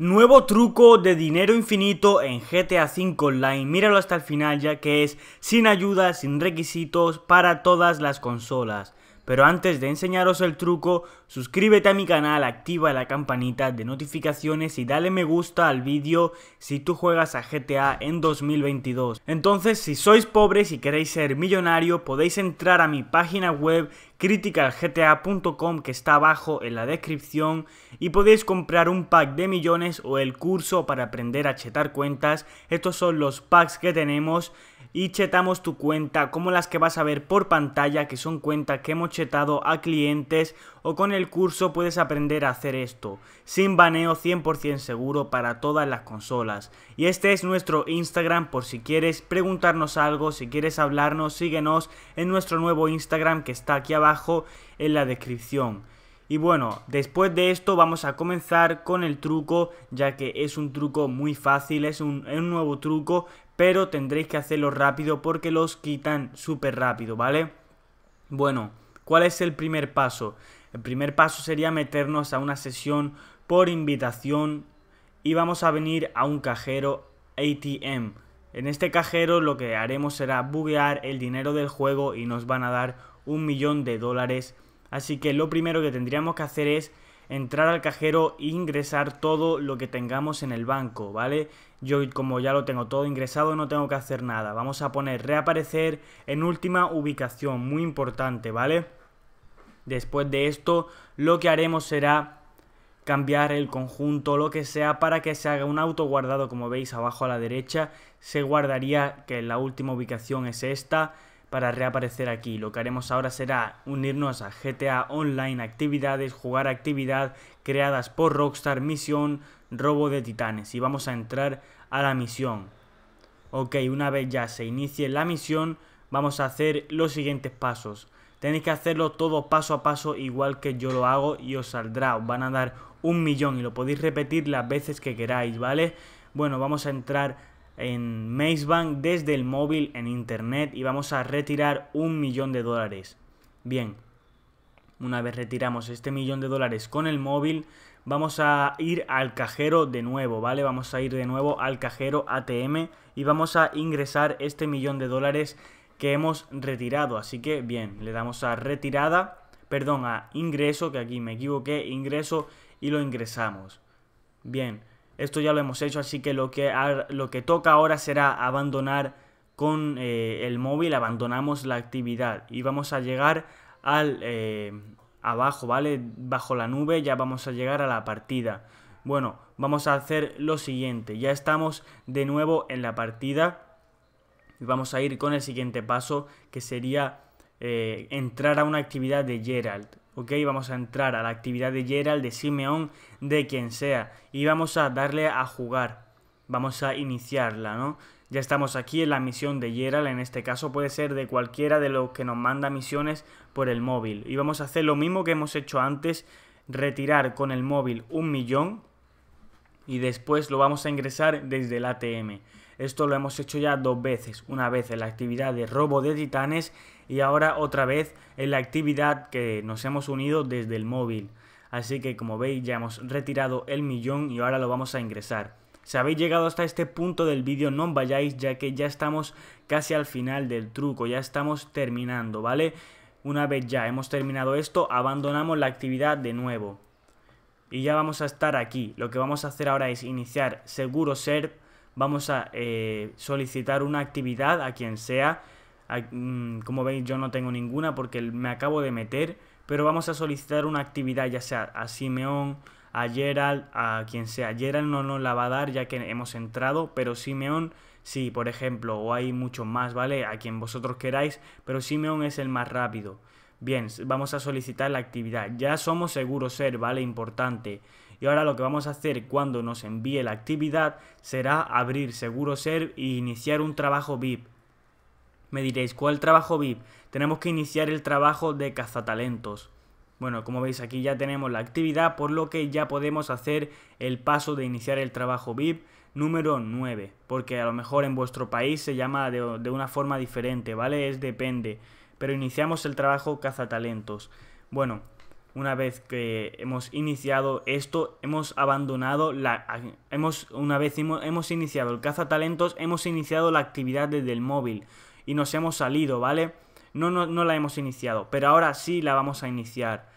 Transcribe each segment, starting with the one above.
Nuevo truco de dinero infinito en GTA V Online, míralo hasta el final ya que es sin ayuda, sin requisitos, para todas las consolas. Pero antes de enseñaros el truco, suscríbete a mi canal, activa la campanita de notificaciones y dale me gusta al vídeo si tú juegas a GTA en 2022. Entonces, si sois pobres y queréis ser millonario, podéis entrar a mi página web criticalgta.com que está abajo en la descripción y podéis comprar un pack de millones o el curso para aprender a chetar cuentas. Estos son los packs que tenemos y chetamos tu cuenta como las que vas a ver por pantalla que son cuentas que hemos chetado a clientes o con el curso puedes aprender a hacer esto sin baneo 100% seguro para todas las consolas y este es nuestro Instagram por si quieres preguntarnos algo si quieres hablarnos síguenos en nuestro nuevo Instagram que está aquí abajo en la descripción y bueno, después de esto vamos a comenzar con el truco, ya que es un truco muy fácil, es un, nuevo truco, pero tendréis que hacerlo rápido porque los quitan súper rápido, ¿vale? Bueno, ¿cuál es el primer paso? El primer paso sería meternos a una sesión por invitación y vamos a venir a un cajero ATM. En este cajero lo que haremos será buguear el dinero del juego y nos van a dar un millón de dólares Así que lo primero que tendríamos que hacer es entrar al cajero e ingresar todo lo que tengamos en el banco, ¿vale? Yo como ya lo tengo todo ingresado no tengo que hacer nada. Vamos a poner reaparecer en última ubicación, muy importante, ¿vale? Después de esto lo que haremos será cambiar el conjunto, lo que sea, para que se haga un auto guardado, como veis abajo a la derecha, se guardaría que la última ubicación es esta, para reaparecer aquí. Lo que haremos ahora será unirnos a GTA Online Actividades, jugar actividad creadas por Rockstar Misión Robo de Titanes y vamos a entrar a la misión. Ok, una vez ya se inicie la misión, vamos a hacer los siguientes pasos. Tenéis que hacerlo todo paso a paso igual que yo lo hago y os saldrá, os van a dar un millón y lo podéis repetir las veces que queráis, ¿vale? Bueno, vamos a entrar en Bank desde el móvil en internet y vamos a retirar un millón de dólares. Bien, una vez retiramos este millón de dólares con el móvil, vamos a ir al cajero de nuevo, ¿vale? Vamos a ir de nuevo al cajero ATM y vamos a ingresar este millón de dólares que hemos retirado. Así que, bien, le damos a retirada, perdón, a ingreso, que aquí me equivoqué, ingreso y lo ingresamos. Bien, esto ya lo hemos hecho, así que lo que, lo que toca ahora será abandonar con eh, el móvil, abandonamos la actividad y vamos a llegar al eh, abajo, ¿vale? Bajo la nube ya vamos a llegar a la partida. Bueno, vamos a hacer lo siguiente, ya estamos de nuevo en la partida y vamos a ir con el siguiente paso que sería eh, entrar a una actividad de Gerald. ¿ok? Vamos a entrar a la actividad de Gerald, de Simeón, de quien sea. Y vamos a darle a jugar. Vamos a iniciarla, ¿no? Ya estamos aquí en la misión de Gerald, en este caso puede ser de cualquiera de los que nos manda misiones por el móvil. Y vamos a hacer lo mismo que hemos hecho antes, retirar con el móvil un millón y después lo vamos a ingresar desde el ATM. Esto lo hemos hecho ya dos veces, una vez en la actividad de robo de titanes y ahora otra vez en la actividad que nos hemos unido desde el móvil. Así que como veis ya hemos retirado el millón y ahora lo vamos a ingresar. Si habéis llegado hasta este punto del vídeo no vayáis ya que ya estamos casi al final del truco, ya estamos terminando, ¿vale? Una vez ya hemos terminado esto, abandonamos la actividad de nuevo. Y ya vamos a estar aquí. Lo que vamos a hacer ahora es iniciar seguro ser vamos a eh, solicitar una actividad a quien sea. Mm, como veis yo no tengo ninguna porque me acabo de meter, pero vamos a solicitar una actividad ya sea a Simeón, a Gerald, a quien sea. Gerald no nos la va a dar ya que hemos entrado, pero Simeón sí, por ejemplo, o hay muchos más, ¿vale? A quien vosotros queráis, pero Simeón es el más rápido. Bien, vamos a solicitar la actividad. Ya somos seguros ser, ¿vale? Importante y ahora lo que vamos a hacer cuando nos envíe la actividad será abrir Seguro Serv e iniciar un trabajo VIP. Me diréis, ¿cuál trabajo VIP? Tenemos que iniciar el trabajo de cazatalentos. Bueno, como veis aquí ya tenemos la actividad, por lo que ya podemos hacer el paso de iniciar el trabajo VIP número 9, porque a lo mejor en vuestro país se llama de, de una forma diferente, ¿vale? Es depende, pero iniciamos el trabajo cazatalentos. Bueno, una vez que hemos iniciado esto, hemos abandonado la una vez hemos, iniciado el cazatalentos, hemos iniciado la actividad desde el móvil y nos hemos salido, ¿vale? No, la hemos iniciado, pero ahora sí la vamos a iniciar.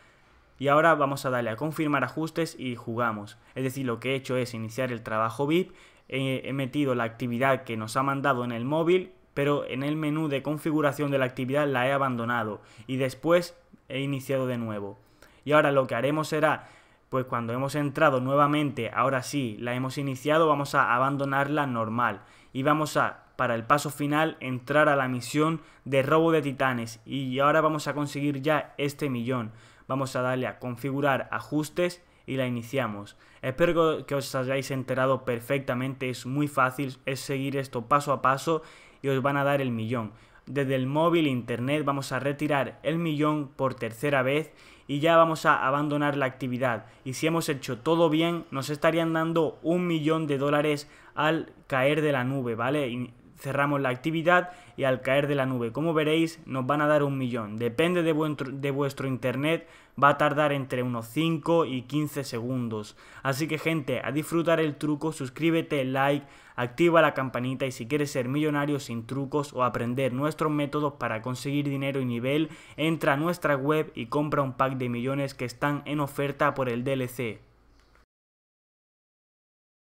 Y ahora vamos a darle a confirmar ajustes y jugamos. Es decir, lo que he hecho es iniciar el trabajo VIP, he metido la actividad que nos ha mandado en el móvil, pero en el menú de configuración de la actividad la he abandonado y después he iniciado de nuevo. Y ahora lo que haremos será, pues cuando hemos entrado nuevamente, ahora sí, la hemos iniciado, vamos a abandonarla normal. Y vamos a, para el paso final, entrar a la misión de robo de titanes. Y ahora vamos a conseguir ya este millón. Vamos a darle a configurar ajustes y la iniciamos. Espero que os hayáis enterado perfectamente, es muy fácil, es seguir esto paso a paso y os van a dar el millón desde el móvil, internet, vamos a retirar el millón por tercera vez y ya vamos a abandonar la actividad. Y si hemos hecho todo bien, nos estarían dando un millón de dólares al caer de la nube, ¿vale? cerramos la actividad y al caer de la nube, como veréis, nos van a dar un millón. Depende de vuestro, internet, va a tardar entre unos 5 y 15 segundos. Así que gente, a disfrutar el truco, suscríbete, like, activa la campanita y si quieres ser millonario sin trucos o aprender nuestros métodos para conseguir dinero y nivel, entra a nuestra web y compra un pack de millones que están en oferta por el DLC.